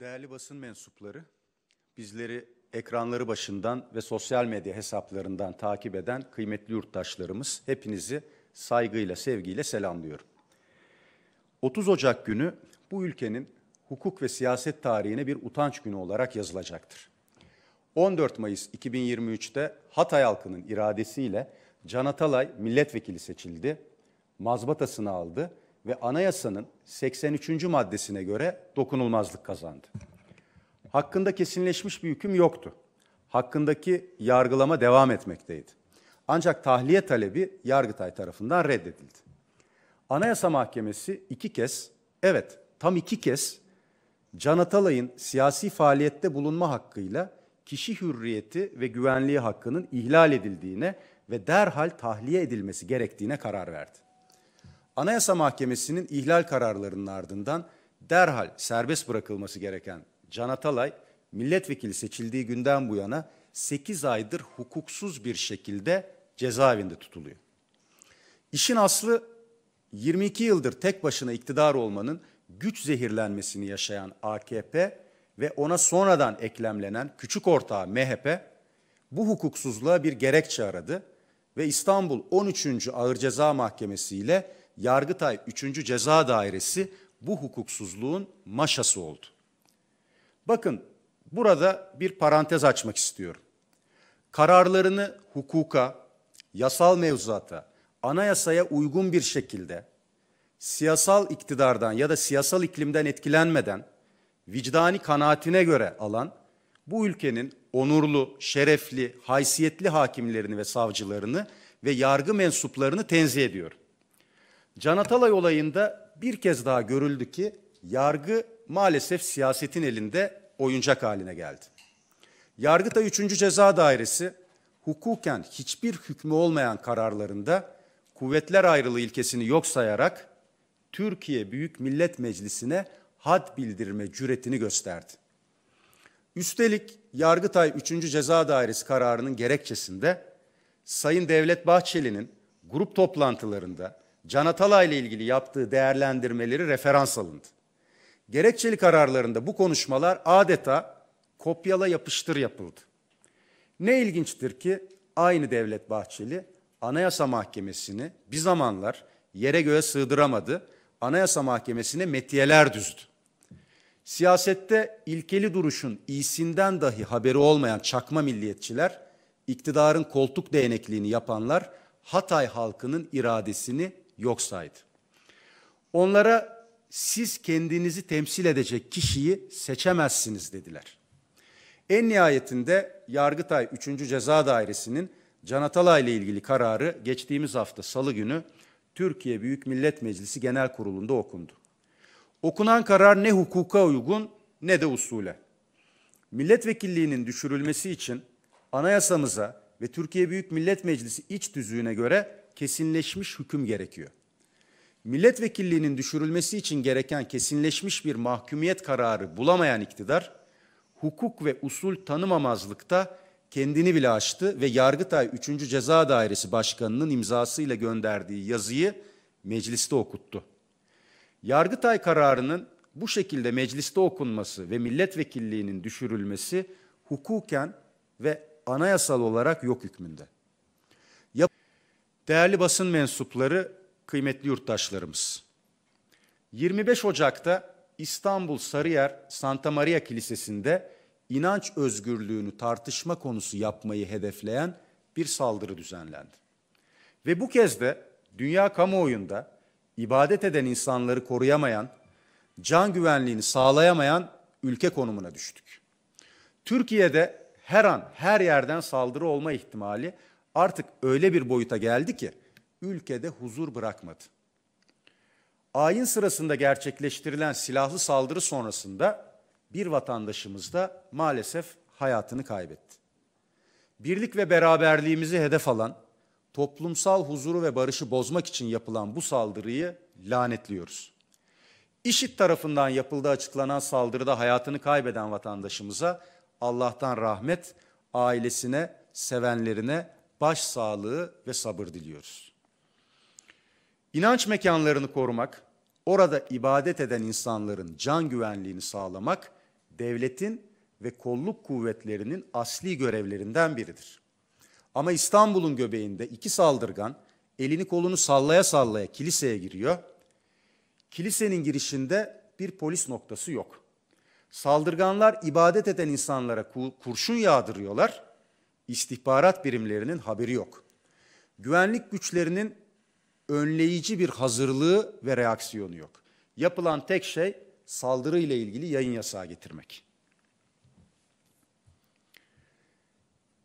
Değerli basın mensupları, bizleri ekranları başından ve sosyal medya hesaplarından takip eden kıymetli yurttaşlarımız hepinizi saygıyla, sevgiyle selamlıyorum. 30 Ocak günü bu ülkenin hukuk ve siyaset tarihine bir utanç günü olarak yazılacaktır. 14 Mayıs 2023'te Hatay halkının iradesiyle Can Atalay milletvekili seçildi, mazbatasını aldı ve ve anayasanın 83. maddesine göre dokunulmazlık kazandı. Hakkında kesinleşmiş bir hüküm yoktu. Hakkındaki yargılama devam etmekteydi. Ancak tahliye talebi Yargıtay tarafından reddedildi. Anayasa Mahkemesi iki kez, evet tam iki kez Can Atalay'ın siyasi faaliyette bulunma hakkıyla kişi hürriyeti ve güvenliği hakkının ihlal edildiğine ve derhal tahliye edilmesi gerektiğine karar verdi. Anayasa Mahkemesi'nin ihlal kararlarının ardından derhal serbest bırakılması gereken Can Atalay, milletvekili seçildiği günden bu yana 8 aydır hukuksuz bir şekilde cezaevinde tutuluyor. İşin aslı 22 yıldır tek başına iktidar olmanın güç zehirlenmesini yaşayan AKP ve ona sonradan eklemlenen küçük ortağı MHP bu hukuksuzluğa bir gerekçe aradı ve İstanbul 13. Ağır Ceza Mahkemesi ile Yargıtay 3. Ceza Dairesi bu hukuksuzluğun maşası oldu. Bakın burada bir parantez açmak istiyorum. Kararlarını hukuka, yasal mevzuata, anayasaya uygun bir şekilde siyasal iktidardan ya da siyasal iklimden etkilenmeden vicdani kanaatine göre alan bu ülkenin onurlu, şerefli, haysiyetli hakimlerini ve savcılarını ve yargı mensuplarını tenzih ediyorum. Can Atalay olayında bir kez daha görüldü ki yargı maalesef siyasetin elinde oyuncak haline geldi. Yargıtay 3. Ceza Dairesi hukuken hiçbir hükmü olmayan kararlarında kuvvetler ayrılığı ilkesini yok sayarak Türkiye Büyük Millet Meclisi'ne had bildirme cüretini gösterdi. Üstelik Yargıtay 3. Ceza Dairesi kararının gerekçesinde Sayın Devlet Bahçeli'nin grup toplantılarında Can Atalay ile ilgili yaptığı değerlendirmeleri referans alındı. Gerekçeli kararlarında bu konuşmalar adeta kopyala yapıştır yapıldı. Ne ilginçtir ki aynı Devlet Bahçeli Anayasa Mahkemesi'ni bir zamanlar yere göğe sığdıramadı. Anayasa Mahkemesi'ne metiyeler düzdü. Siyasette ilkeli duruşun iyisinden dahi haberi olmayan çakma milliyetçiler, iktidarın koltuk değnekliğini yapanlar Hatay halkının iradesini yok saydı. Onlara siz kendinizi temsil edecek kişiyi seçemezsiniz dediler. En nihayetinde Yargıtay 3. Ceza Dairesi'nin Can Atalay ile ilgili kararı geçtiğimiz hafta salı günü Türkiye Büyük Millet Meclisi Genel Kurulu'nda okundu. Okunan karar ne hukuka uygun ne de usule. Milletvekilliğinin düşürülmesi için anayasamıza ve Türkiye Büyük Millet Meclisi iç tüzüğüne göre kesinleşmiş hüküm gerekiyor. Milletvekilliğinin düşürülmesi için gereken kesinleşmiş bir mahkumiyet kararı bulamayan iktidar, hukuk ve usul tanımamazlıkta kendini bile açtı ve Yargıtay 3. Ceza Dairesi Başkanı'nın imzasıyla gönderdiği yazıyı mecliste okuttu. Yargıtay kararının bu şekilde mecliste okunması ve milletvekilliğinin düşürülmesi hukuken ve anayasal olarak yok hükmünde. Değerli basın mensupları, kıymetli yurttaşlarımız. 25 Ocak'ta İstanbul Sarıyer Santa Maria Kilisesi'nde inanç özgürlüğünü tartışma konusu yapmayı hedefleyen bir saldırı düzenlendi. Ve bu kez de dünya kamuoyunda ibadet eden insanları koruyamayan, can güvenliğini sağlayamayan ülke konumuna düştük. Türkiye'de her an her yerden saldırı olma ihtimali artık öyle bir boyuta geldi ki ülkede huzur bırakmadı. Ayin sırasında gerçekleştirilen silahlı saldırı sonrasında bir vatandaşımız da maalesef hayatını kaybetti. Birlik ve beraberliğimizi hedef alan, toplumsal huzuru ve barışı bozmak için yapılan bu saldırıyı lanetliyoruz. İşit tarafından yapıldığı açıklanan saldırıda hayatını kaybeden vatandaşımıza Allah'tan rahmet, ailesine, sevenlerine baş sağlığı ve sabır diliyoruz. İnanç mekanlarını korumak, orada ibadet eden insanların can güvenliğini sağlamak devletin ve kolluk kuvvetlerinin asli görevlerinden biridir. Ama İstanbul'un göbeğinde iki saldırgan elini kolunu sallaya sallaya kiliseye giriyor. Kilisenin girişinde bir polis noktası yok. Saldırganlar ibadet eden insanlara kurşun yağdırıyorlar istihbarat birimlerinin haberi yok. Güvenlik güçlerinin önleyici bir hazırlığı ve reaksiyonu yok. Yapılan tek şey saldırı ile ilgili yayın yasağı getirmek.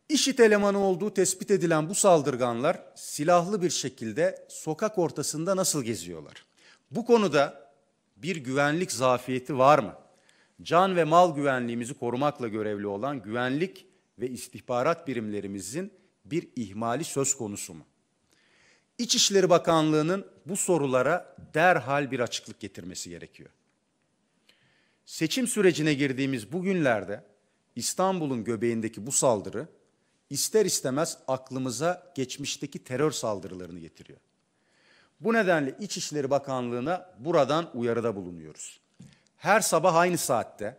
İşit elemanı olduğu tespit edilen bu saldırganlar silahlı bir şekilde sokak ortasında nasıl geziyorlar? Bu konuda bir güvenlik zafiyeti var mı? Can ve mal güvenliğimizi korumakla görevli olan güvenlik ve istihbarat birimlerimizin bir ihmali söz konusu mu? İçişleri Bakanlığı'nın bu sorulara derhal bir açıklık getirmesi gerekiyor. Seçim sürecine girdiğimiz bu günlerde İstanbul'un göbeğindeki bu saldırı ister istemez aklımıza geçmişteki terör saldırılarını getiriyor. Bu nedenle İçişleri Bakanlığı'na buradan uyarıda bulunuyoruz. Her sabah aynı saatte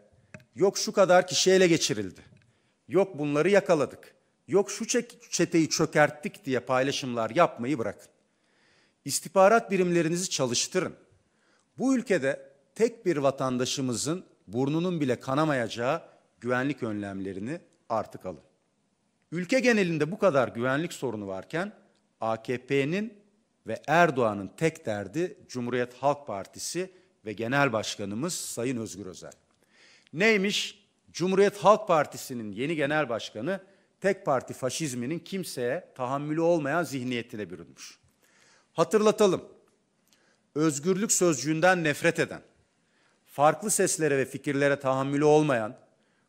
yok şu kadar kişi ele geçirildi yok bunları yakaladık, yok şu çeteyi çökerttik diye paylaşımlar yapmayı bırakın. İstihbarat birimlerinizi çalıştırın. Bu ülkede tek bir vatandaşımızın burnunun bile kanamayacağı güvenlik önlemlerini artık alın. Ülke genelinde bu kadar güvenlik sorunu varken AKP'nin ve Erdoğan'ın tek derdi Cumhuriyet Halk Partisi ve Genel Başkanımız Sayın Özgür Özel. Neymiş? Cumhuriyet Halk Partisi'nin yeni genel başkanı tek parti faşizminin kimseye tahammülü olmayan zihniyetine bürünmüş. Hatırlatalım. Özgürlük sözcüğünden nefret eden, farklı seslere ve fikirlere tahammülü olmayan,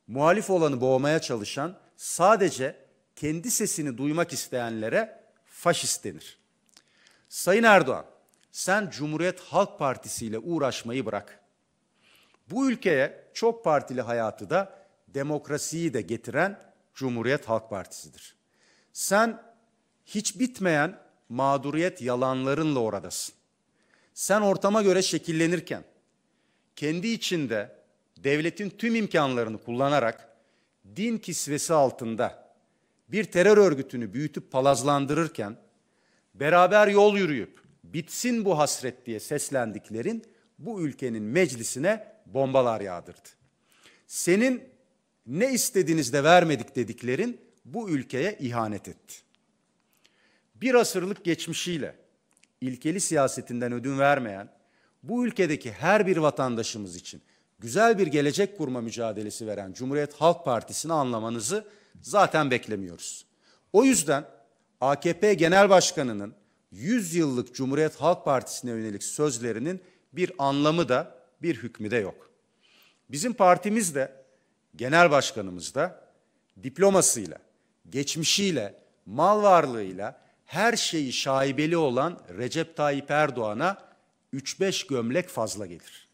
muhalif olanı boğmaya çalışan, sadece kendi sesini duymak isteyenlere faşist denir. Sayın Erdoğan, sen Cumhuriyet Halk Partisi ile uğraşmayı bırak. Bu ülkeye çok partili hayatı da demokrasiyi de getiren Cumhuriyet Halk Partisi'dir. Sen hiç bitmeyen mağduriyet yalanlarınla oradasın. Sen ortama göre şekillenirken kendi içinde devletin tüm imkanlarını kullanarak din kisvesi altında bir terör örgütünü büyütüp palazlandırırken beraber yol yürüyüp bitsin bu hasret diye seslendiklerin bu ülkenin meclisine bombalar yağdırdı. Senin ne istediğinizde vermedik dediklerin bu ülkeye ihanet etti. Bir asırlık geçmişiyle ilkeli siyasetinden ödün vermeyen bu ülkedeki her bir vatandaşımız için güzel bir gelecek kurma mücadelesi veren Cumhuriyet Halk Partisi'ni anlamanızı zaten beklemiyoruz. O yüzden AKP Genel Başkanı'nın 100 yıllık Cumhuriyet Halk Partisi'ne yönelik sözlerinin bir anlamı da bir hükmü de yok. Bizim partimiz de, genel başkanımız da diplomasıyla, geçmişiyle, mal varlığıyla her şeyi şaibeli olan Recep Tayyip Erdoğan'a 3-5 gömlek fazla gelir.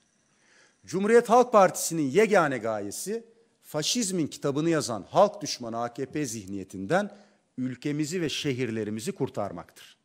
Cumhuriyet Halk Partisi'nin yegane gayesi faşizmin kitabını yazan halk düşmanı AKP zihniyetinden ülkemizi ve şehirlerimizi kurtarmaktır.